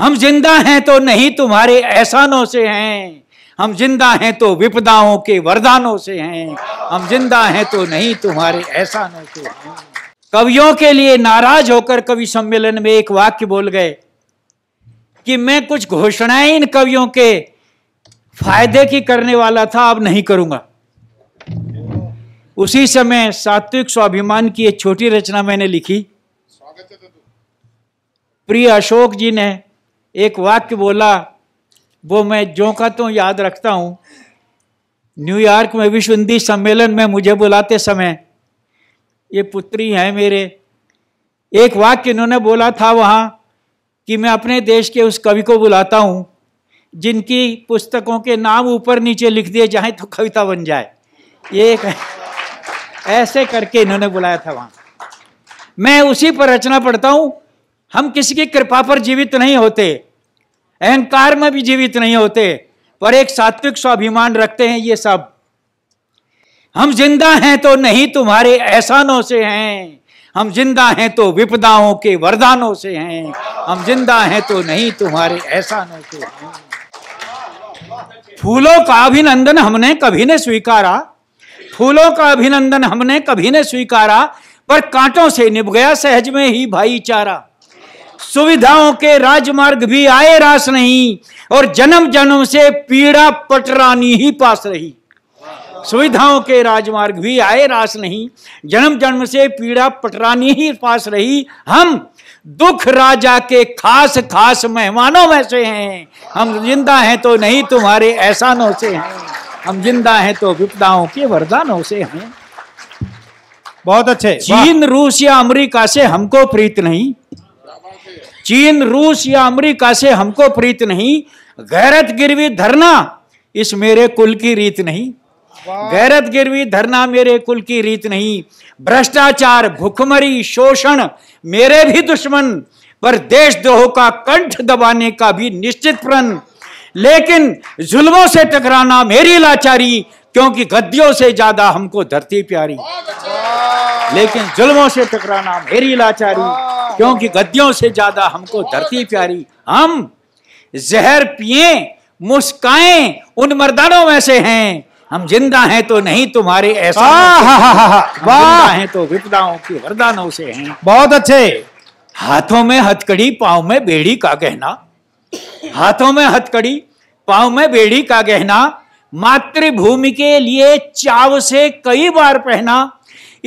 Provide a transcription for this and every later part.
हम जिंदा हैं तो नहीं तुम्हारे एहसानों से हैं हम जिंदा हैं तो विपदाओं के वरदानों से हैं हम जिंदा हैं तो नहीं तुम्हारे एहसानों से हैं कवियों के लिए नाराज होकर कवि सम्मेलन में एक वाक्य बोल गए कि मैं कुछ घोषणाएं इन कवियों के फायदे की करने वाला था अब नहीं करूंगा उसी समय सात्विक स्वाभिमान की एक छोटी रचना मैंने लिखी तो प्रिय अशोक जी ने एक वाक्य बोला वो मैं जो का तो याद रखता हूँ न्यूयॉर्क में विश्व हिंदी सम्मेलन में मुझे बुलाते समय ये पुत्री हैं मेरे एक वाक्य इन्होंने बोला था वहाँ कि मैं अपने देश के उस कवि को बुलाता हूँ जिनकी पुस्तकों के नाम ऊपर नीचे लिख दिए जाए तो कविता बन जाए ये एक ऐसे करके इन्होंने बुलाया था वहाँ मैं उसी पर रचना पढ़ता हूँ हम किसी की कृपा पर जीवित नहीं होते अहंकार में भी जीवित नहीं होते पर एक सात्विक स्वाभिमान रखते हैं ये सब हम जिंदा हैं तो नहीं तुम्हारे एहसानों से हैं हम जिंदा हैं तो विपदाओं के वरदानों से हैं हम जिंदा हैं तो नहीं तुम्हारे एहसानों से हैं फूलों का अभिनंदन हमने कभी ने स्वीकारा फूलों का अभिनंदन हमने कभी ने स्वीकारा पर कांटों से निभ गया सहज में ही भाईचारा सुविधाओं के राजमार्ग भी आए रास नहीं और जन्म जन्म से पीड़ा पटरानी ही पास रही सुविधाओं के राजमार्ग भी आए रास नहीं जन्म जन्म से पीड़ा पटरानी ही पास रही हम दुख राजा के खास खास मेहमानों में से हैं हम जिंदा हैं तो नहीं तुम्हारे एहसानों से हैं हम जिंदा हैं तो विपदाओं के वरदानों से हैं बहुत अच्छे चीन रूस या अमेरिका से हमको प्रीत नहीं चीन रूस या अमेरिका से हमको प्रीत नहीं गैरत गिरवी धरना इस मेरे कुल की रीत नहीं गैरत गिरवी धरना मेरे कुल की रीत नहीं भ्रष्टाचार भुखमरी शोषण मेरे भी दुश्मन पर देशद्रोह का कंठ दबाने का भी निश्चित प्रण लेकिन जुल्मों से टकराना मेरी लाचारी क्योंकि गद्दियों से ज्यादा हमको धरती प्यारी अच्छा। लेकिन जुल्मों से टकराना मेरी लाचारी क्योंकि गद्यों से ज्यादा हमको धरती प्यारी हम जहर पिए मुस्काए उन मर्दानों में से हैं हम जिंदा हैं तो नहीं तुम्हारे ऐसा वाह हैं तो विपदाओं के वरदानों से हैं बहुत अच्छे हाथों में हथकड़ी पांव में बेड़ी का गहना हाथों में हथकड़ी पांव में बेड़ी का गहना मातृभूमि के लिए चाव से कई बार पहना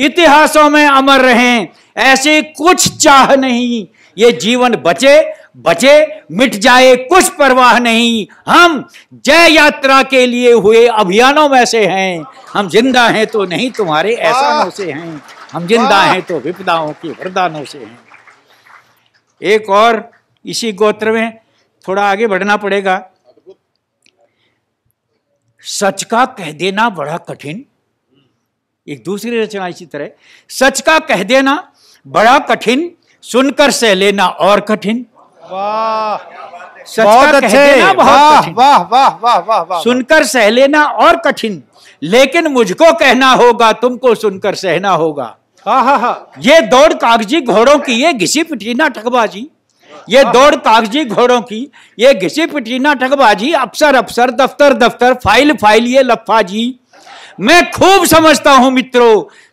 इतिहासों में अमर रहे ऐसे कुछ चाह नहीं ये जीवन बचे बचे मिट जाए कुछ परवाह नहीं हम जय यात्रा के लिए हुए अभियानों में से हैं हम जिंदा हैं तो नहीं तुम्हारे एहसानों से हैं हम जिंदा हैं तो विपदाओं के वरदानों से हैं एक और इसी गोत्र में थोड़ा आगे बढ़ना पड़ेगा सच का कह देना बड़ा कठिन एक दूसरी रचना इसी तरह सच का कह देना बड़ा कठिन सुनकर सह लेना और कठिन वाह बहुत अच्छे वाह वाह वाह वाह वाह सुनकर सह लेना और कठिन लेकिन मुझको कहना होगा तुमको सुनकर सहना होगा हाँ, हाँ, हाँ। ये दौड़ कागजी घोड़ों की ये घिसी पिटीना ठगबाजी ये दौड़ कागजी घोड़ों की ये घिसी पिटीना ठगबाजी अफसर अफसर दफ्तर दफ्तर फाइल फाइल ये लफाजी मैं खूब समझता हूं मित्रों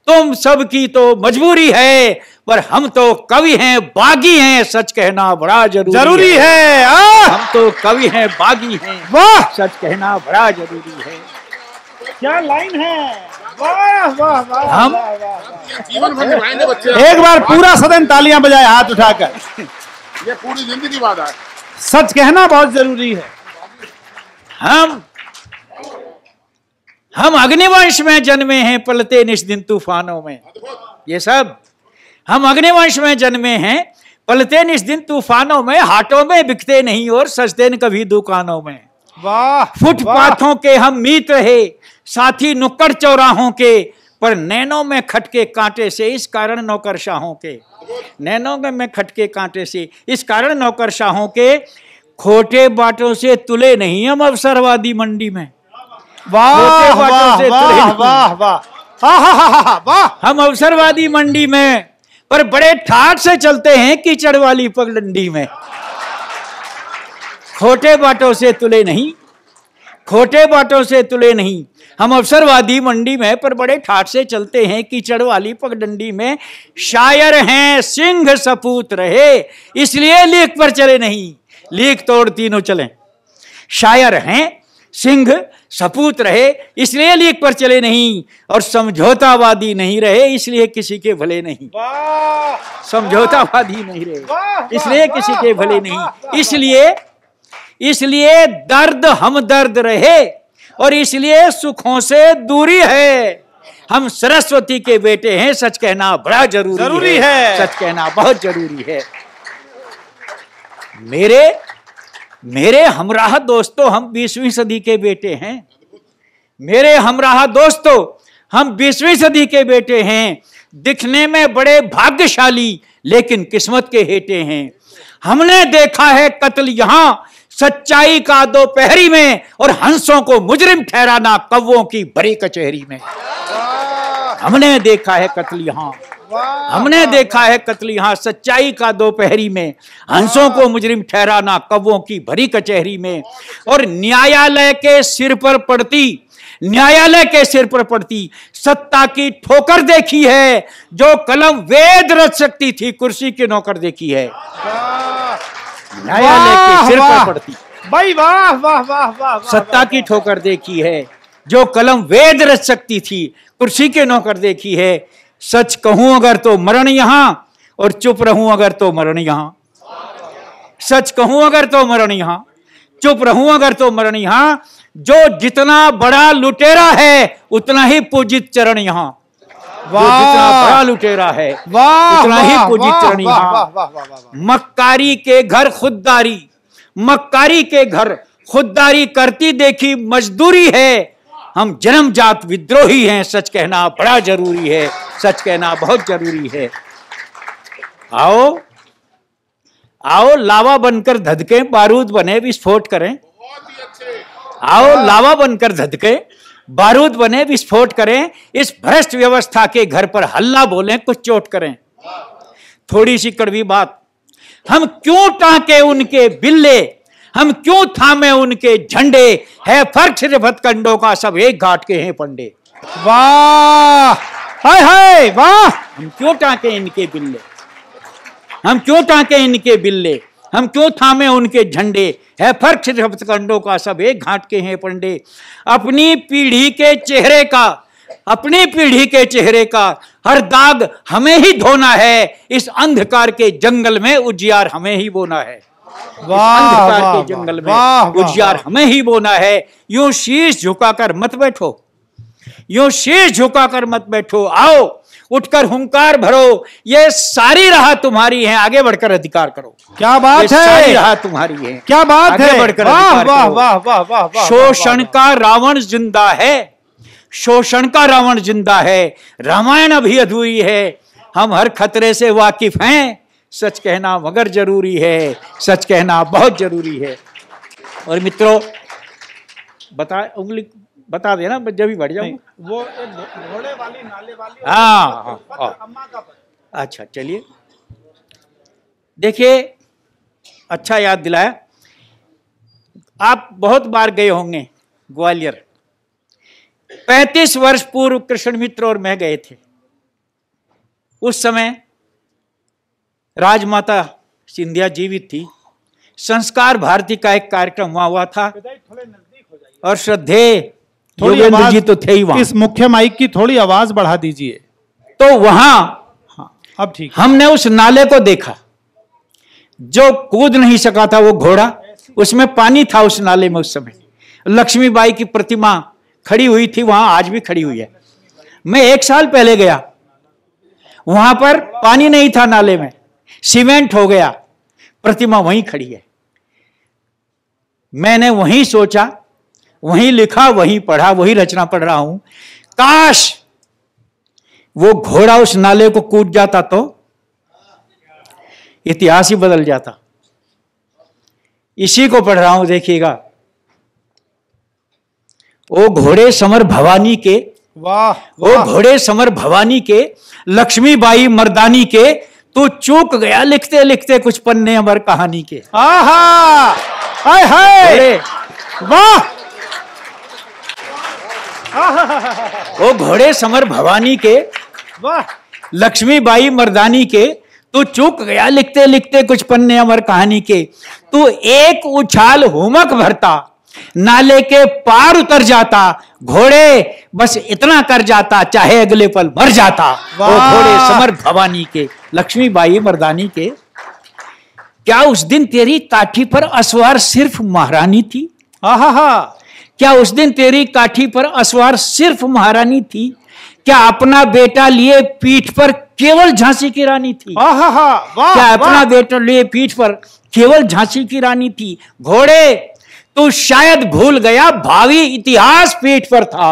तुम सबकी तो मजबूरी है पर हम तो कवि हैं बागी हैं सच कहना बड़ा जरूरी जरूरी है, है आ! हम तो कवि हैं बागी हैं वाह सच कहना बड़ा जरूरी है क्या लाइन है वाह वाह वाह हम एक बार पूरा सदन तालियां बजाए हाथ उठाकर ये पूरी जिंदगी बात है सच कहना बहुत जरूरी है हम हम अग्निवंश में जन्मे हैं पलते निष्दिन तूफानों में ये सब हम अग्निवंश में जन्मे हैं पलते निष्दिन तूफानों में हाटों में बिकते नहीं और सजते न कभी दुकानों में वाह फुटपाथों के हम मीत रहे साथी नुक्कड़ चौराहों के पर नैनों में खटके कांटे से इस कारण नौकरशाहों के नैनों में खटके कांटे से इस कारण नौकरशाहों के खोटे बाटों से तुले नहीं हम अवसरवादी मंडी में वाह वाह वाह वाह वाह वाह हम अवसरवादी मंडी में पर बड़े ठाट से चलते हैं कीचड़ वाली पगडंडी में खोटे बाटों से तुले नहीं खोटे बाटों से तुले नहीं हम अवसरवादी मंडी में पर बड़े ठाट से चलते हैं कीचड़ वाली पगडंडी में शायर हैं सिंह सपूत रहे इसलिए लीक पर चले नहीं लीक तोड़ तीनों चले शायर हैं सिंह सपूत रहे इसलिए लीक पर चले नहीं और समझौतावादी नहीं रहे इसलिए किसी के भले नहीं समझौतावादी नहीं रहे इसलिए किसी के भले नहीं इसलिए इसलिए दर्द हम दर्द रहे और इसलिए सुखों से दूरी है हम सरस्वती के बेटे हैं सच कहना बड़ा जरूरी, जरूरी है।, है सच कहना बहुत जरूरी है मेरे मेरे हमराह दोस्तों हम बीसवीं सदी के बेटे हैं मेरे हमराह दोस्तों हम बीसवीं सदी के बेटे हैं दिखने में बड़े भाग्यशाली लेकिन किस्मत के हेटे हैं हमने देखा है कत्ल यहां सच्चाई का दोपहरी में और हंसों को मुजरिम ठहराना कव्वों की भरी कचहरी में हमने देखा है कत्ल यहां हमने देखा है कत्ल हाँ सच्चाई का दोपहरी में हंसों को मुजरिम ठहराना कव्वों की भरी कचहरी में और न्यायालय के सिर पर पड़ती न्यायालय के सिर पर पड़ती सत्ता की ठोकर देखी है जो कलम वेद रच सकती थी कुर्सी की नौकर देखी है न्यायालय के सिर पर पड़ती भाई वाह वाह वाह वाह सत्ता की ठोकर देखी है जो कलम वेद रच सकती थी कुर्सी के नौकर देखी है सच कहूं अगर तो मरण यहां और चुप रहूं अगर तो मरण यहां सच कहूं अगर तो मरण यहां चुप रहूं अगर तो मरण यहां जो जितना बड़ा लुटेरा है उतना ही पूजित चरण यहां बड़ा लुटेरा है उतना ही पूजित चरण यहां मक्कारी के घर खुददारी मक्कारी के घर खुददारी करती देखी मजदूरी है हम जन्मजात विद्रोही हैं सच कहना बड़ा जरूरी है सच कहना बहुत जरूरी है आओ आओ लावा बनकर धधके बारूद बने विस्फोट करें आओ लावा बनकर धधके बारूद बने विस्फोट करें इस भ्रष्ट व्यवस्था के घर पर हल्ला बोले कुछ चोट करें थोड़ी सी कड़वी बात हम क्यों टाके उनके बिल्ले हम क्यों थामे उनके झंडे है फर्क सिर्फ हथकंडों का सब एक घाट के हैं पंडे वाह हाय हाय वाह हम क्यों टाके इनके बिल्ले हम क्यों टाके इनके बिल्ले हम क्यों थामे उनके झंडे है फर्क शब्दखंडों का सब एक घाट के हैं पंडे अपनी पीढ़ी के चेहरे का अपनी पीढ़ी के चेहरे का हर दाग हमें ही धोना है इस अंधकार के जंगल में उजियार हमें ही बोना है अंधकार के जंगल में उजियार हमें ही बोना है यूं शीश झुकाकर मत बैठो यो झुका कर मत बैठो आओ उठकर हुंकार भरो ये सारी राह तुम्हारी है आगे बढ़कर अधिकार करो क्या बात है सारी राह तुम्हारी है क्या बात है बढ़कर वाह वाह वाह वाह वाह शोषण का रावण जिंदा है शोषण का रावण जिंदा है रामायण अभी अधूरी है हम हर खतरे से वाकिफ हैं सच कहना मगर जरूरी है सच कहना बहुत जरूरी है और मित्रों बता उंगली बता देना मैं जब भी बढ़ जाऊँ वो घोड़े वाली नाले वाली हाँ हाँ, हाँ। अच्छा चलिए देखिए अच्छा याद दिलाया आप बहुत बार गए होंगे ग्वालियर पैंतीस वर्ष पूर्व कृष्ण मित्र और मैं गए थे उस समय राजमाता सिंधिया जीवित थी संस्कार भारती का एक कार्यक्रम हुआ हुआ था और श्रद्धे थोड़ी आवाज जी तो थे ही वहां इस मुख्य माइक की थोड़ी आवाज बढ़ा दीजिए तो वहां हाँ, अब ठीक हमने उस नाले को देखा जो कूद नहीं सका था वो घोड़ा उसमें पानी था उस नाले में उस समय लक्ष्मीबाई की प्रतिमा खड़ी हुई थी वहां आज भी खड़ी हुई है मैं एक साल पहले गया वहां पर पानी नहीं था नाले में सीमेंट हो गया प्रतिमा वहीं खड़ी है मैंने वहीं सोचा वही लिखा वही पढ़ा वही रचना पढ़ रहा हूं काश वो घोड़ा उस नाले को कूद जाता तो इतिहास ही बदल जाता इसी को पढ़ रहा हूं देखिएगा ओ घोड़े समर भवानी के वाह वो घोड़े समर भवानी के लक्ष्मीबाई मर्दानी के तो चूक गया लिखते लिखते कुछ पन्ने अमर कहानी के आहा हाय हाय वाह वो घोड़े समर भवानी के लक्ष्मी बाई मर्दानी के तू चूक गया लिखते लिखते कुछ पन्ने अमर कहानी के तू एक उछाल हुमक भरता नाले के पार उतर जाता घोड़े बस इतना कर जाता चाहे अगले पल मर जाता वो घोड़े समर भवानी के लक्ष्मी बाई मर्दानी के क्या उस दिन तेरी काठी पर असवार सिर्फ महारानी थी हा हा क्या उस दिन तेरी काठी पर असवार सिर्फ महारानी थी क्या अपना बेटा लिए पीठ पर केवल झांसी की रानी थी वाह, क्या अपना बेटा लिए पीठ पर केवल झांसी की रानी थी घोड़े तू शायद भूल गया भावी इतिहास पीठ पर था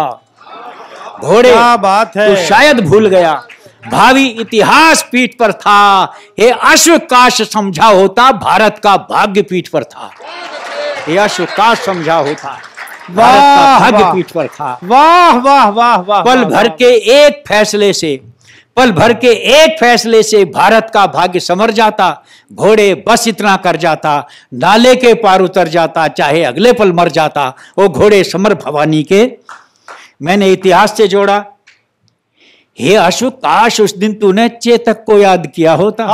घोड़े क्या बात है तू शायद भूल गया भावी इतिहास पीठ पर था हे अश्वकाश समझा होता भारत का भाग्य पीठ पर था हे अश्वकाश समझा होता भाग्य पीठ पर खा वाह वाह वाह वाह पल भर के एक फैसले से पल भर के एक फैसले से भारत का भाग्य समर जाता घोड़े बस इतना कर जाता नाले के पार उतर जाता चाहे अगले पल मर जाता वो घोड़े समर भवानी के मैंने इतिहास से जोड़ा हे अशु काश उस दिन तूने चेतक को याद किया होता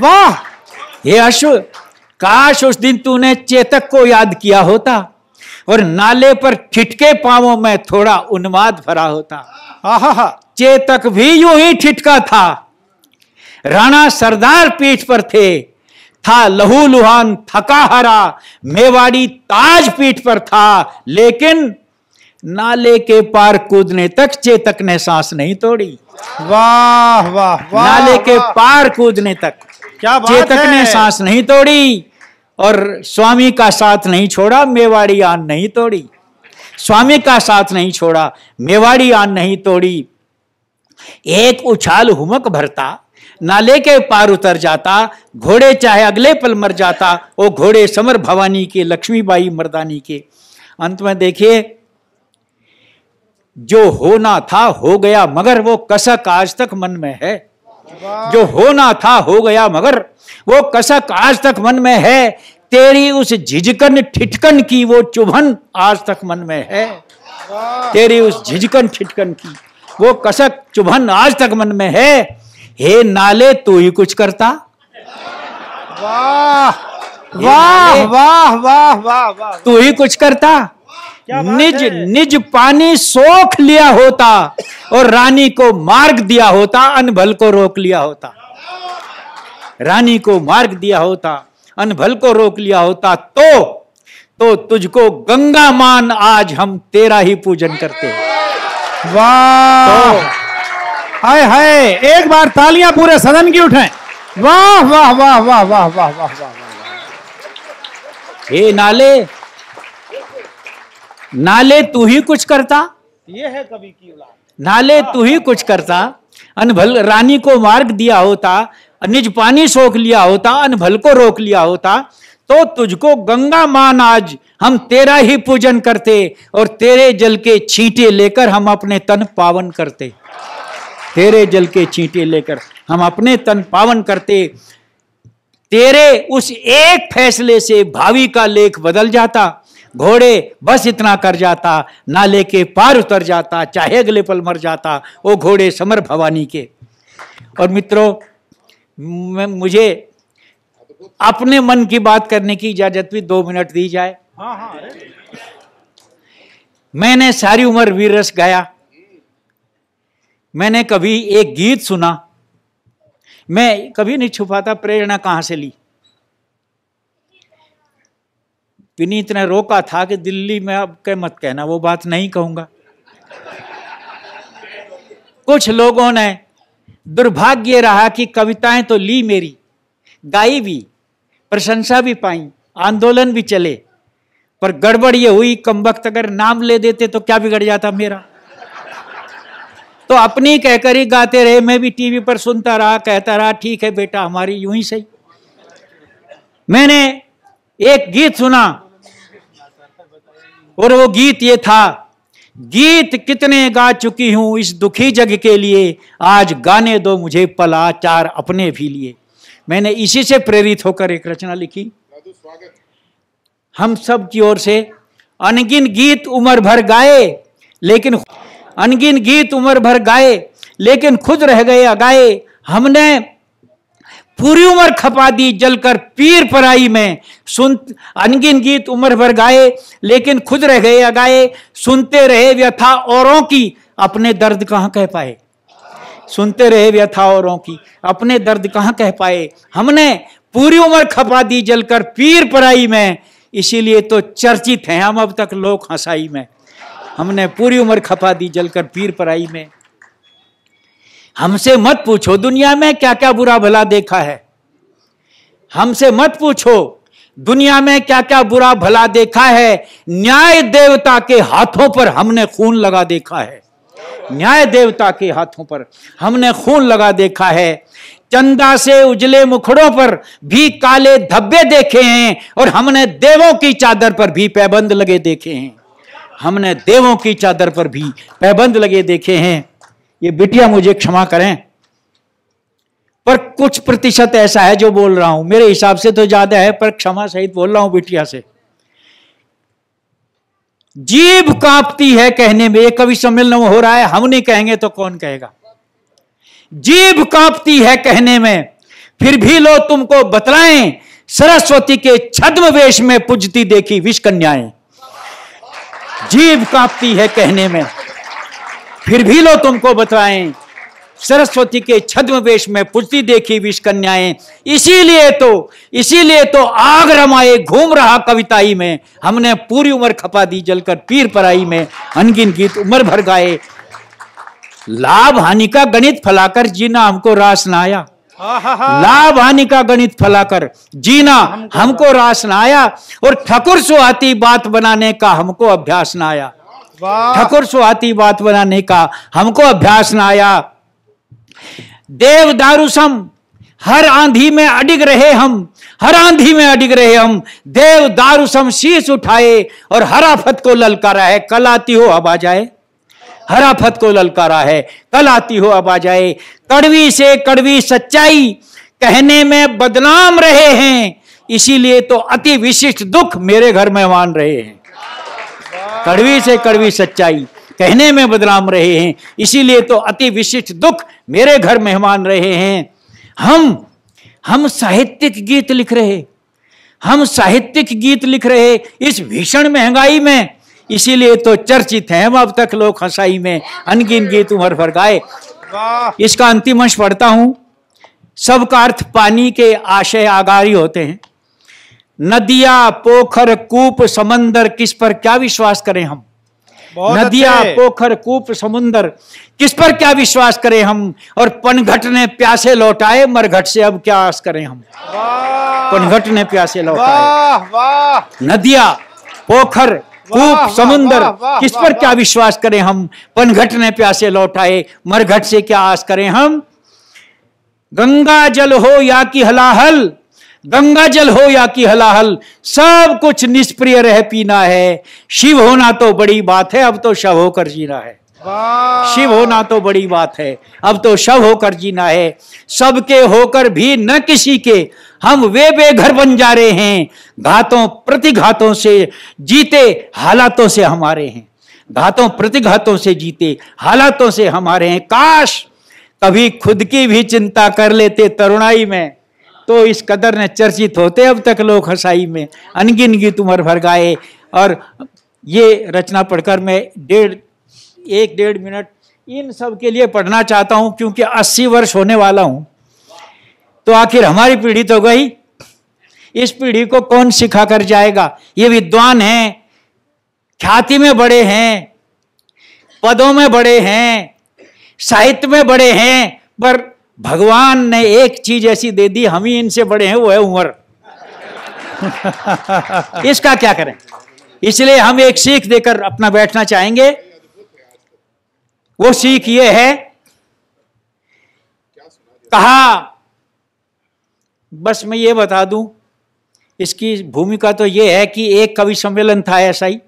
वाह हे अशु काश उस दिन तूने चेतक को याद किया होता और नाले पर ठिटके पावों में थोड़ा उन्माद भरा होता आहा चेतक भी यूं ही ठिटका था राणा सरदार पीठ पर थे था लहू लुहान थका हरा मेवाड़ी ताज पीठ पर था लेकिन नाले के पार कूदने तक चेतक ने सांस नहीं तोड़ी वाह वाह वाह नाले के पार कूदने तक क्या चेतक ने सांस नहीं तोड़ी और स्वामी का साथ नहीं छोड़ा मेवाड़ी आन नहीं तोड़ी स्वामी का साथ नहीं छोड़ा मेवाड़ी आन नहीं तोड़ी एक उछाल हुमक भरता नाले के पार उतर जाता घोड़े चाहे अगले पल मर जाता वो घोड़े समर भवानी के लक्ष्मीबाई मर्दानी के अंत में देखिए जो होना था हो गया मगर वो कसक आज तक मन में है जो होना था हो गया मगर वो कसक आज तक मन में है तेरी उस झिझकन ठिठकन की वो चुभन आज तक मन में है तेरी उस झिझकन ठिठकन की वो कसक चुभन आज तक मन में है हे नाले तू ही कुछ करता वाह वाह वाह वाह वाह तू ही कुछ करता निज निज पानी सोख लिया होता और रानी को मार्ग दिया होता अनभल को रोक लिया होता रानी को मार्ग दिया होता अनभल को रोक लिया होता तो तो तुझको गंगा मान आज हम तेरा ही पूजन करते वाह तो, हाय हाय एक बार तालियां पूरे सदन की उठाएं वाह वाह वाह वाह वाह वाह वाह वाह हे नाले नाले तू ही कुछ करता ये है कवि की औलाद नाले तू ही कुछ करता अनभल रानी को मार्ग दिया होता निज पानी सोख लिया होता अनभल को रोक लिया होता तो तुझको गंगा मान आज हम तेरा ही पूजन करते और तेरे जल के छींटे लेकर हम अपने तन पावन करते तेरे जल के छींटे लेकर हम अपने तन पावन करते तेरे उस एक फैसले से भावी का लेख बदल जाता घोड़े बस इतना कर जाता नाले के पार उतर जाता चाहे अगले पल मर जाता वो घोड़े समर भवानी के और मित्रों मुझे अपने मन की बात करने की इजाजत भी दो मिनट दी जाए हाँ, हाँ, मैंने सारी उम्र वीर रस गाया मैंने कभी एक गीत सुना मैं कभी नहीं छुपाता प्रेरणा कहां से ली विनीत ने रोका था कि दिल्ली में अब क्या मत कहना वो बात नहीं कहूंगा कुछ लोगों ने दुर्भाग्य रहा कि कविताएं तो ली मेरी गाई भी प्रशंसा भी पाई आंदोलन भी चले पर गड़बड़ ये हुई कम वक्त अगर नाम ले देते तो क्या बिगड़ जाता मेरा तो अपनी कहकर ही गाते रहे मैं भी टीवी पर सुनता रहा कहता रहा ठीक है बेटा हमारी यूं ही सही मैंने एक गीत सुना और वो गीत ये था गीत कितने गा चुकी हूं इस दुखी जग के लिए आज गाने दो मुझे पला चार अपने भी लिए मैंने इसी से प्रेरित होकर एक रचना लिखी हम सब की ओर से अनगिन गीत उम्र भर गाए लेकिन अनगिन गीत उम्र भर गाए लेकिन खुद रह गए अगाए हमने पूरी उम्र खपा दी जलकर पीर पराई में सुन अनगिन गीत उम्र भर गाए लेकिन खुद रह गए अगाए सुनते रहे व्यथा औरों की अपने दर्द कहाँ कह पाए सुनते रहे व्यथा औरों की अपने दर्द कहाँ कह पाए हमने पूरी उम्र खपा दी जलकर पीर पराई में इसीलिए तो चर्चित हैं हम अब तक लोक हंसाई में हमने पूरी उम्र खपा दी जलकर पीर पराई में हमसे मत पूछो दुनिया में क्या क्या बुरा भला देखा है हमसे मत पूछो दुनिया में क्या क्या बुरा भला देखा है न्याय देवता के हाथों पर हमने खून लगा देखा है न्याय देवता के हाथों पर हमने खून लगा देखा है चंदा से उजले मुखड़ों पर भी काले धब्बे देखे हैं और हमने देवों की चादर पर भी पैबंद लगे देखे हैं हमने देवों की चादर पर भी पैबंद लगे देखे हैं ये बिटिया मुझे क्षमा करें पर कुछ प्रतिशत ऐसा है जो बोल रहा हूं मेरे हिसाब से तो ज्यादा है पर क्षमा सहित बोल रहा हूं बिटिया से जीव कांपती है कहने में कवि सम्मेलन हो रहा है हम नहीं कहेंगे तो कौन कहेगा जीव कांपती है कहने में फिर भी लो तुमको बतलाएं सरस्वती के छद्म वेश में पूजती देखी विष कन्याएं जीव कांपती है कहने में फिर भी लो तुमको बतलाएं सरस्वती के छद्म वेश में पुजती देखी विष कन्याए इसीलिए तो इसीलिए तो आग रमाए घूम रहा कविताई में हमने पूरी उम्र खपा दी जलकर पीर पराई में अनगिन गीत उम्र भर गाए लाभ हानि का गणित फैलाकर जीना हमको रास ना आया लाभ हानि का गणित फैलाकर जीना हमको रास ना आया और ठकुर सुहाती बात बनाने का हमको अभ्यास ना आया ठाकुर सुहाती बात बनाने का हमको अभ्यास ना आया देव दारूसम हर आंधी में अडिग रहे हम हर आंधी में अडिग रहे हम देव दारूसम शीश उठाए और हराफत को ललकारा है कल आती हो अब आ जाए हराफत को ललकारा है कल आती हो अब आ जाए कड़वी से कड़वी सच्चाई कहने में बदनाम रहे हैं इसीलिए तो अति विशिष्ट दुख मेरे घर मेहमान रहे हैं कड़वी से कड़वी सच्चाई कहने में बदनाम रहे हैं इसीलिए तो अति विशिष्ट दुख मेरे घर मेहमान रहे हैं हम हम साहित्यिक गीत लिख रहे हम साहित्यिक गीत लिख रहे इस भीषण महंगाई में इसीलिए तो चर्चित हैं हम अब तक लोग हंसाई में अनगिन गीत उमर भर गाए इसका अंतिम अंश पढ़ता हूं सबका अर्थ पानी के आशय आगारी होते हैं नदिया पोखर कूप समंदर किस पर क्या विश्वास करें हम नदिया पोखर कूप समुंदर किस पर क्या विश्वास करें हम और पनघट ने प्यासे लौटाए मरघट से अब क्या आस करें हम पनघट ने प्यासे लौटाए नदिया पोखर कूप समुंदर किस पर क्या विश्वास करें हम पनघट ने प्यासे लौटाए मरघट से क्या आस करें हम गंगा जल हो या कि हलाहल गंगा जल हो या कि हलाहल सब कुछ निष्प्रिय रह पीना है शिव होना तो बड़ी बात है अब तो शव होकर जीना है शिव होना तो बड़ी बात है अब तो शव होकर जीना है सबके होकर भी न किसी के हम वे बेघर बन जा रहे हैं घातों प्रतिघातों से जीते हालातों से हमारे हैं घातों प्रतिघातों से जीते हालातों से हमारे हैं काश कभी खुद की भी चिंता कर लेते तरुणाई में तो इस कदर ने चर्चित होते अब तक लोग हसाई में अनगिन गीत उम्र भर गाए और ये रचना पढ़कर मैं डेढ़ एक डेढ़ मिनट इन सब के लिए पढ़ना चाहता हूँ क्योंकि अस्सी वर्ष होने वाला हूँ तो आखिर हमारी पीढ़ी तो गई इस पीढ़ी को कौन सिखा कर जाएगा ये विद्वान हैं ख्याति में बड़े हैं पदों में बड़े हैं साहित्य में बड़े हैं पर भगवान ने एक चीज ऐसी दे दी हम ही इनसे बड़े हैं वो है उम्र इसका क्या करें इसलिए हम एक सीख देकर अपना बैठना चाहेंगे वो सीख ये है कहा बस मैं ये बता दूं इसकी भूमिका तो ये है कि एक कवि सम्मेलन था ऐसा ही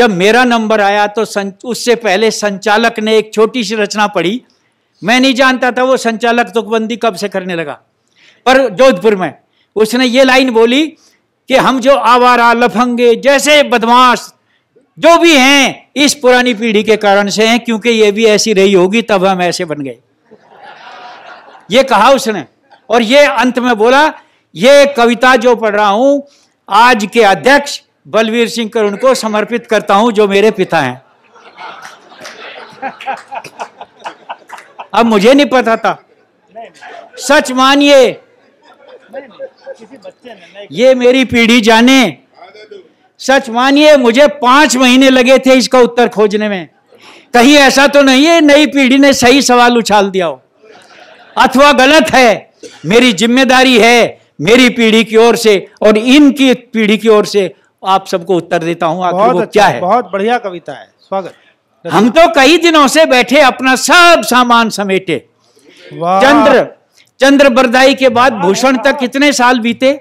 जब मेरा नंबर आया तो उससे पहले संचालक ने एक छोटी सी रचना पढ़ी मैं नहीं जानता था वो संचालक तुकबंदी कब से करने लगा पर जोधपुर में उसने ये लाइन बोली कि हम जो आवारा लफंगे जैसे बदमाश जो भी हैं इस पुरानी पीढ़ी के कारण से हैं क्योंकि ये भी ऐसी रही होगी तब हम ऐसे बन गए ये कहा उसने और ये अंत में बोला ये कविता जो पढ़ रहा हूं आज के अध्यक्ष बलवीर सिंह कर उनको समर्पित करता हूं जो मेरे पिता हैं अब मुझे नहीं पता था सच मानिए ये मेरी पीढ़ी जाने सच मानिए मुझे पांच महीने लगे थे इसका उत्तर खोजने में कहीं ऐसा तो नहीं है नई पीढ़ी ने सही सवाल उछाल दिया हो अथवा गलत है मेरी जिम्मेदारी है मेरी पीढ़ी की ओर से और इनकी पीढ़ी की ओर से आप सबको उत्तर देता हूं आखिर अच्छा, क्या है बहुत बढ़िया कविता है स्वागत हम तो कई दिनों से बैठे अपना सब सामान समेटे चंद्र चंद्र बरदाई के बाद भूषण तक कितने साल बीते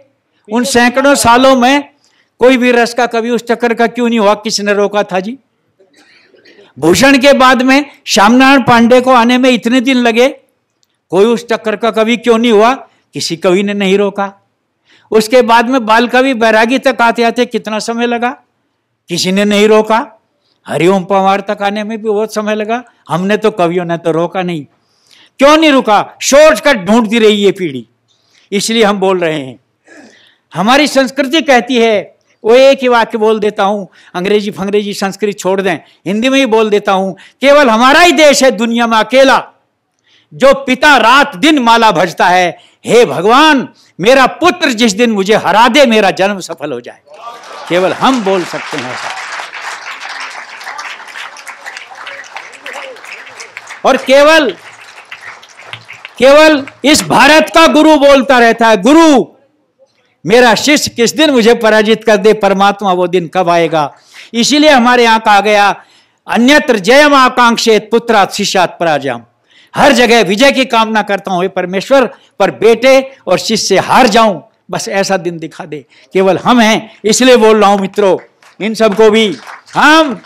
उन सैकड़ों सालों में कोई भी रस का कभी उस चक्कर का क्यों नहीं हुआ किसने रोका था जी भूषण के बाद में श्यामनारायण पांडे को आने में इतने दिन लगे कोई उस चक्कर का कभी क्यों नहीं हुआ किसी कवि ने नहीं रोका उसके बाद में बाल कवि बैरागी तक आते आते कितना समय लगा किसी ने नहीं रोका हरिओम पवार तक आने में भी बहुत समय लगा हमने तो कवियों ने तो रोका नहीं क्यों नहीं रुका कट ढूंढती रही ये पीढ़ी इसलिए हम बोल रहे हैं हमारी संस्कृति कहती है वो एक ही वाक्य बोल देता हूँ अंग्रेजी फंग्रेजी संस्कृत छोड़ दें हिंदी में ही बोल देता हूँ केवल हमारा ही देश है दुनिया में अकेला जो पिता रात दिन माला भजता है हे भगवान मेरा पुत्र जिस दिन मुझे हरा दे मेरा जन्म सफल हो जाए केवल हम बोल सकते हैं ऐसा और केवल केवल इस भारत का गुरु बोलता रहता है गुरु मेरा शिष्य किस दिन मुझे पराजित कर दे परमात्मा वो दिन कब आएगा इसीलिए हमारे यहां कहा गया अन्यत्र जयम आकांक्षेत पुत्रात शिष्यात पराजयम हर जगह विजय की कामना करता हूं परमेश्वर पर बेटे और शिष्य से हार जाऊं बस ऐसा दिन दिखा दे केवल हम हैं इसलिए बोल रहा हूं मित्रों इन सबको भी हम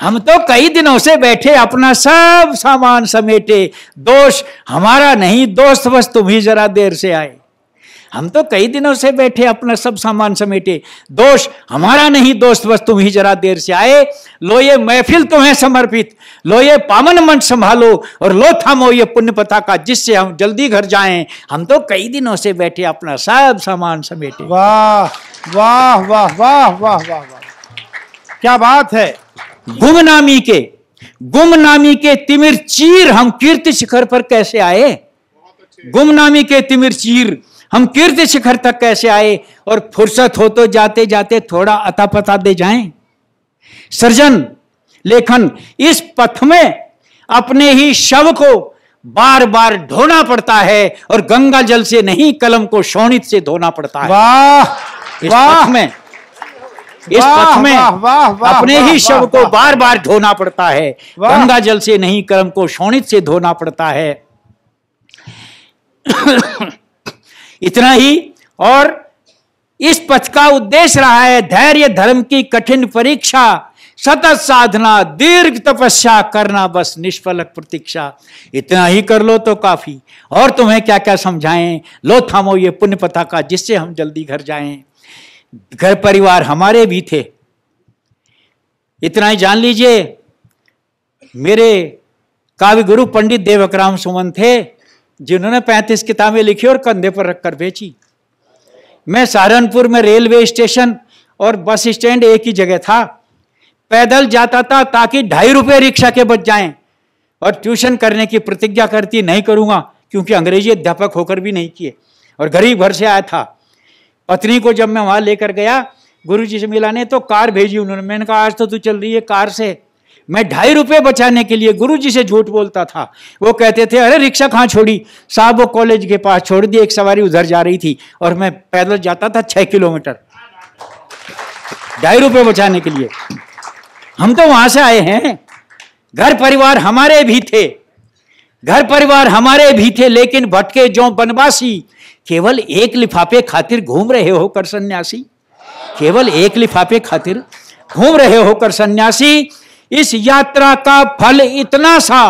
हम तो कई दिनों से बैठे अपना सब सामान समेटे दोष हमारा नहीं दोस्त बस तुम ही जरा देर से आए हम तो कई दिनों से बैठे अपना सब सामान समेटे दोष हमारा नहीं दोस्त बस तुम ही जरा देर से आए लो ये महफिल तुम्हें समर्पित लो ये पावन मन संभालो और लो थामो ये पुण्य पथा का जिससे हम जल्दी घर जाएं हम तो कई दिनों से बैठे अपना सब सामान समेटे वाह वाह वाह वाह वाह वाह वाह क्या बात है गुमनामी के गुमनामी के तिमिर चीर हम कीर्ति शिखर पर कैसे आए गुमनामी के तिमिर चीर हम कीर्ति शिखर तक कैसे आए और फुर्सत हो तो जाते जाते थोड़ा अता पता दे जाएं सृजन लेखन इस पथ में अपने ही शव को बार बार ढोना पड़ता है और गंगा जल से नहीं कलम को शोणित से धोना पड़ता है वाह वाह में इस पथ में वाह, वाह, वाह, अपने ही शव को बार बार धोना पड़ता है गंगा जल से नहीं कर्म को शोणित से धोना पड़ता है इतना ही और इस पथ का उद्देश्य रहा है धैर्य धर्म की कठिन परीक्षा सतत साधना दीर्घ तपस्या करना बस निष्फलक प्रतीक्षा इतना ही कर लो तो काफी और तुम्हें क्या क्या समझाएं लो थामो ये पुण्य पथा का जिससे हम जल्दी घर जाएं घर परिवार हमारे भी थे इतना ही जान लीजिए मेरे काव्य गुरु पंडित देवकराम सुमन थे जिन्होंने पैंतीस किताबें लिखी और कंधे पर रखकर बेची मैं सहारनपुर में रेलवे स्टेशन और बस स्टैंड एक ही जगह था पैदल जाता था ताकि ढाई रुपए रिक्शा के बच जाएं और ट्यूशन करने की प्रतिज्ञा करती नहीं करूँगा क्योंकि अंग्रेजी अध्यापक होकर भी नहीं किए और गरीब घर से आया था पत्नी को जब मैं वहां लेकर गया गुरु जी से मिलाने तो कार भेजी उन्होंने मैंने कहा आज तो तू चल रही है कार से मैं ढाई रुपए बचाने के लिए गुरु जी से झूठ बोलता था वो कहते थे अरे रिक्शा कहाँ छोड़ी साहब वो कॉलेज के पास छोड़ दी एक सवारी उधर जा रही थी और मैं पैदल जाता था छह किलोमीटर ढाई रुपए बचाने के लिए हम तो वहां से आए हैं घर परिवार हमारे भी थे घर परिवार हमारे भी थे लेकिन भटके जो बनवासी केवल एक लिफाफे खातिर घूम रहे हो कर सन्यासी केवल एक लिफाफे खातिर घूम रहे होकर सन्यासी इस यात्रा का फल इतना सा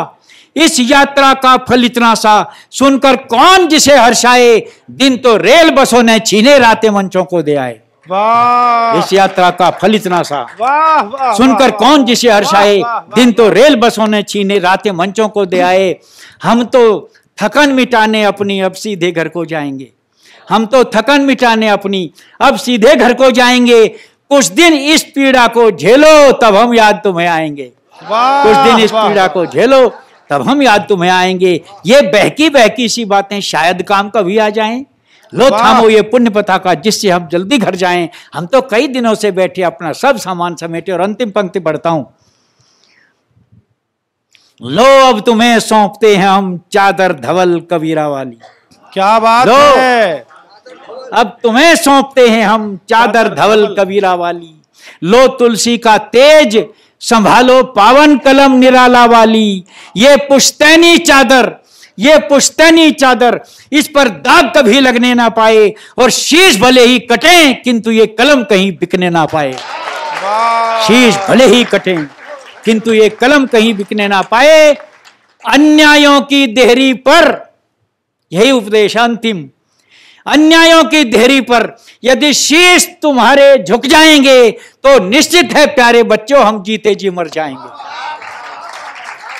इस यात्रा का फल इतना सा सुनकर कौन जिसे हर्षाए दिन तो रेल बसों ने छीने रातें मंचों को दे आए इस यात्रा का फल इतना सा वाह वाह सुनकर कौन जिसे हर्षाए दिन तो रेल बसों ने छीने रातें मंचों को दे आए हम तो थकन मिटाने अपनी अब सीधे घर को जाएंगे हम तो थकन मिटाने अपनी अब सीधे घर को जाएंगे कुछ दिन इस पीड़ा को झेलो तब हम याद तुम्हें आएंगे कुछ दिन इस पीड़ा को झेलो तब हम याद तुम्हें आएंगे ये बहकी बहकी सी बातें शायद काम कभी आ जाएं लो थामो ये पुण्य का जिससे हम जल्दी घर जाएं हम तो कई दिनों से बैठे अपना सब सामान समेटे और अंतिम पंक्ति पढ़ता हूं लो अब तुम्हें सौंपते हैं हम चादर धवल कबीरा वाली क्या बात लो, है अब तुम्हें सौंपते हैं हम चादर धवल कबीरा वाली लो तुलसी का तेज संभालो पावन कलम निराला वाली ये पुश्तैनी चादर ये पुश्तैनी चादर इस पर दाग कभी लगने ना पाए और शीश भले ही कटे किंतु ये कलम कहीं बिकने ना पाए शीश भले ही कटे किंतु ये कलम कहीं बिकने ना पाए अन्यायों की देहरी पर यही उपदेश अंतिम अन्यायों की देहरी पर यदि शीश तुम्हारे झुक जाएंगे तो निश्चित है प्यारे बच्चों हम जीते जी मर जाएंगे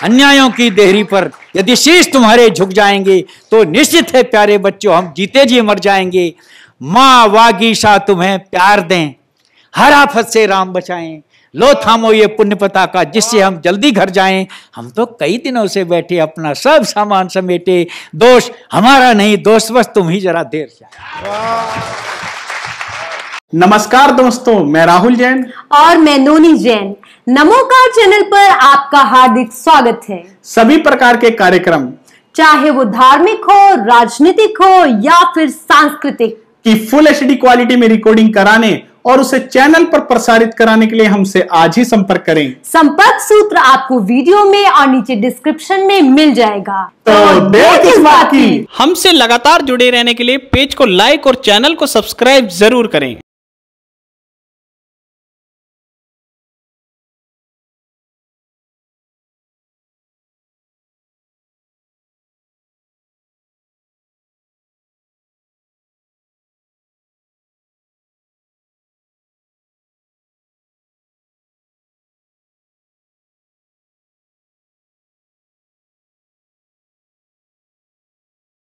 अन्यायों की देहरी पर यदि शीश तुम्हारे झुक जाएंगे तो निश्चित है प्यारे बच्चों हम जीते जी मर जाएंगे माँ वागीशा तुम्हें प्यार दें हरा फत से राम बचाएं लो थामो ये पुण्य पता का जिससे हम जल्दी घर जाएं हम तो कई दिनों से बैठे अपना सब सामान समेटे दोष हमारा नहीं दोष बस तुम ही जरा देर जाए नमस्कार दोस्तों मैं राहुल जैन और मैं नोनी जैन नमोकार चैनल पर आपका हार्दिक स्वागत है सभी प्रकार के कार्यक्रम चाहे वो धार्मिक हो राजनीतिक हो या फिर सांस्कृतिक की फुल एच क्वालिटी में रिकॉर्डिंग कराने और उसे चैनल पर प्रसारित कराने के लिए हमसे आज ही संपर्क करें संपर्क सूत्र आपको वीडियो में और नीचे डिस्क्रिप्शन में मिल जाएगा तो इस बात की हमसे लगातार जुड़े रहने के लिए पेज को लाइक और चैनल को सब्सक्राइब जरूर करें